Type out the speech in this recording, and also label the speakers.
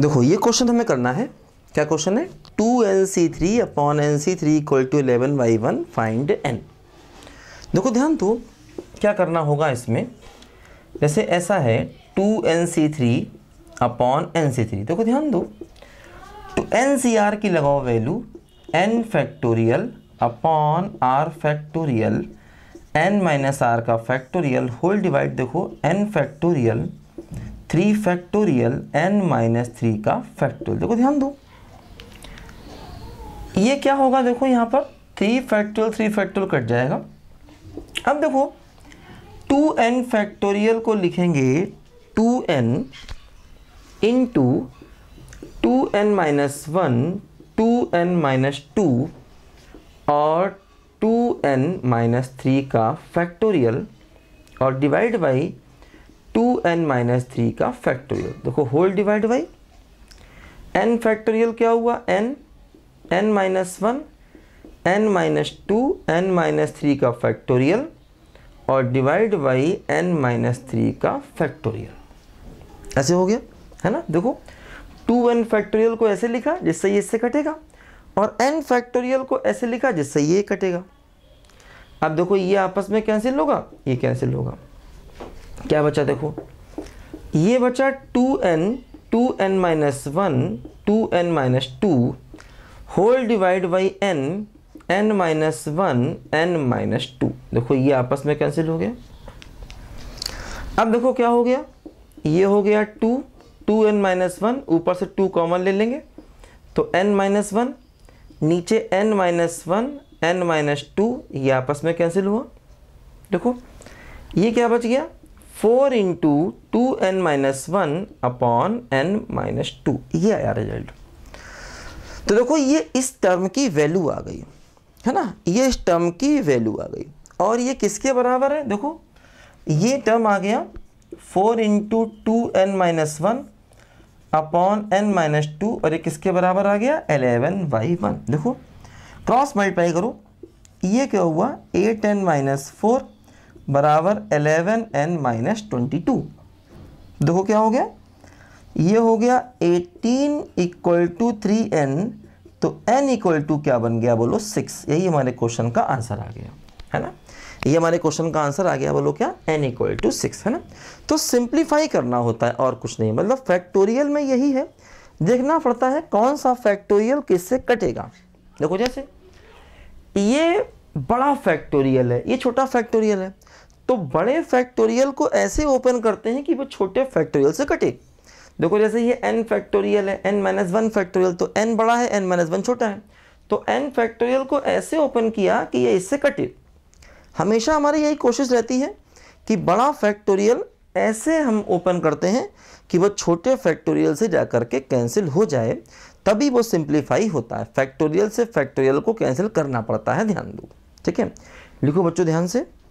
Speaker 1: देखो ये क्वेश्चन हमें करना है क्या क्वेश्चन है two N C three upon N C three equal to eleven Y one find N देखो ध्यान दो क्या करना होगा इसमें जैसे ऐसा है two N C three upon N C three देखो ध्यान दो तो एन सी आर की लगाओ value N factorial upon R factorial N minus R का फैक्टोरियल होल डिवाइड देखो N factorial three factorial N minus three का फैक्टोरियल देखो ध्यान दो ये क्या होगा देखो यहाँ पर three factorial three factorial cut जाएगा अब देखो टू एन फैक्टोरियल को लिखेंगे two N in to two N minus one two N minus two और टू एन माइनस थ्री का फैक्टोरियल और divide by two N minus three का factorial देखो whole divide by N factorial क्या हुआ N N minus one N minus two N minus three का factorial और divide by N minus three का factorial ऐसे हो गया है ना देखो टू एन फैक्टोरियल को ऐसे लिखा जिससे ये इससे कटेगा और एन फैक्टोरियल को ऐसे लिखा जिससे ये कटेगा अब देखो ये आपस में कैंसिल होगा ये कैंसिल होगा क्या बचा देखो ये बचा two N two N minus one two N minus two whole divide by N N minus one N minus two देखो ये आपस में कैंसिल हो गया अब देखो क्या हो गया ये हो गया two two N minus one ऊपर से टू कॉमन ले लेंगे तो एन माइनस वन नीचे n minus one N minus two ये आपस में कैंसिल हुआ देखो ये क्या बच गया four into two N minus one upon n minus two ये आया रिजल्ट तो देखो ये इस टर्म की वैल्यू आ गई है ना ये इस टर्म की वैल्यू आ गई और ये किसके बराबर है देखो ये टर्म आ गया four into two N minus one upon n minus two और ये किसके बराबर आ गया एलेवन बाई वन देखो क्रॉस मल्टीप्लाई करो ये क्या हुआ एट एन माइनस फोर बराबर eleven n minus twenty two देखो क्या हो गया ये हो गया eighteen equal to three n तो एन इक्वल टू क्या बन गया बोलो सिक्स यही हमारे क्वेश्चन का आंसर आ गया है ना ये हमारे क्वेश्चन का आंसर आ गया बोलो क्या एन इक्वल टू सिक्स है ना तो सिंप्लीफाई करना होता है और कुछ नहीं मतलब फैक्टोरियल में यही है देखना पड़ता है कौन सा फैक्टोरियल किससे कटेगा देखो जैसे ये बड़ा फैक्टोरियल है ये छोटा फैक्टोरियल है तो बड़े फैक्टोरियल को ऐसे ओपन करते हैं कि वो छोटे फैक्टोरियल से कटे देखो जैसे ये n फैक्टोरियल है n माइनस वन फैक्टोरियल तो n बड़ा है n माइनस वन छोटा है तो n फैक्टोरियल को ऐसे ओपन किया कि ये इससे कटे हमेशा हमारी यही कोशिश रहती है कि बड़ा फैक्टोरियल ऐसे हम ओपन करते हैं कि वो छोटे फैक्टोरियल से जा करके कैंसिल हो जाए तभी वो सिंप्लीफाई होता है फैक्टोरियल से फैक्टोरियल को कैंसिल करना पड़ता है ध्यान दो ठीक है लिखो बच्चों ध्यान से